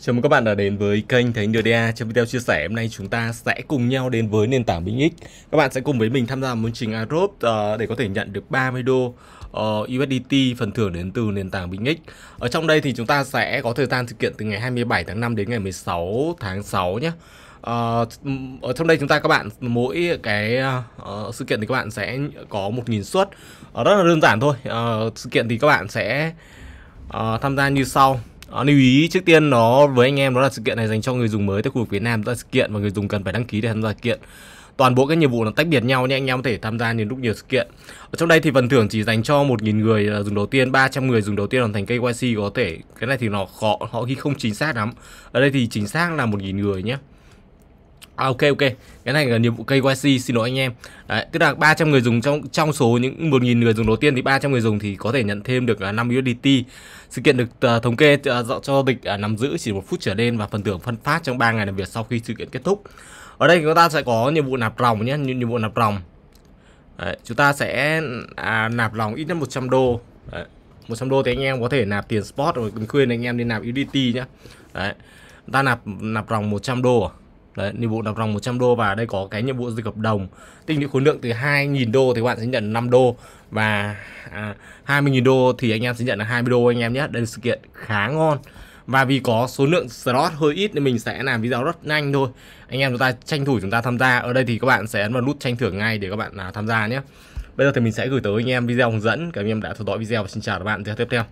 Chào mừng các bạn đã đến với kênh Thánh NDA Trong video chia sẻ hôm nay chúng ta sẽ cùng nhau đến với nền tảng BingX. Các bạn sẽ cùng với mình tham gia một trình Arop ờ, để có thể nhận được 30 đô ờ, USDT phần thưởng đến từ nền tảng BingX. Ở trong đây thì chúng ta sẽ có thời gian thực hiện từ ngày 27 tháng 5 đến ngày 16 tháng 6 nhé. Uh, ở trong đây chúng ta các bạn mỗi cái uh, sự kiện thì các bạn sẽ có 1.000 suất uh, rất là đơn giản thôi uh, sự kiện thì các bạn sẽ uh, tham gia như sau À, lưu ý trước tiên nó với anh em đó là sự kiện này dành cho người dùng mới tại khu vực Việt Nam ra sự kiện mà người dùng cần phải đăng ký để tham gia sự kiện toàn bộ các nhiệm vụ nó tách biệt nhau nhé anh em có thể tham gia đến lúc nhiều sự kiện ở trong đây thì phần thưởng chỉ dành cho 1.000 người à, dùng đầu tiên 300 người dùng đầu tiên hoàn thành KYC có thể cái này thì nó khó họ ghi không chính xác lắm ở đây thì chính xác là 1.000 người nhé À, ok ok cái này là nhiệm vụ KYC xin lỗi anh em Đấy, tức là 300 người dùng trong trong số những 1.000 người dùng đầu tiên thì 300 người dùng thì có thể nhận thêm được 5 à, USDT sự kiện được uh, thống kê uh, à, dọn cho địch uh, nắm giữ chỉ một phút trở lên và phần thưởng phân phát trong 3 ngày làm việc sau khi sự kiện kết thúc ở đây chúng ta sẽ có nhiệm vụ nạp ròng nhé nhiệm vụ nạp ròng chúng ta sẽ à, nạp ròng ít nhất 100 đô Đấy, 100 đô thì anh em có thể nạp tiền spot rồi khuyên anh em đi nạp USDT nhé Đấy, ta nạp nạp ròng 100 đô à? Đấy, nhiệm vụ đặt ròng 100 đô và đây có cái nhiệm vụ dịch hợp đồng tính những khối lượng từ 2.000 đô thì các bạn sẽ nhận 5 đô và à, 20.000 đô thì anh em sẽ nhận là 20 đô anh em nhé đây là sự kiện khá ngon và vì có số lượng slot hơi ít nên mình sẽ làm video rất nhanh thôi anh em chúng ta tranh thủ chúng ta tham gia ở đây thì các bạn sẽ ấn vào nút tranh thưởng ngay để các bạn nào tham gia nhé bây giờ thì mình sẽ gửi tới anh em video hướng dẫn cảm ơn em đã theo dõi video và xin chào các bạn tiếp theo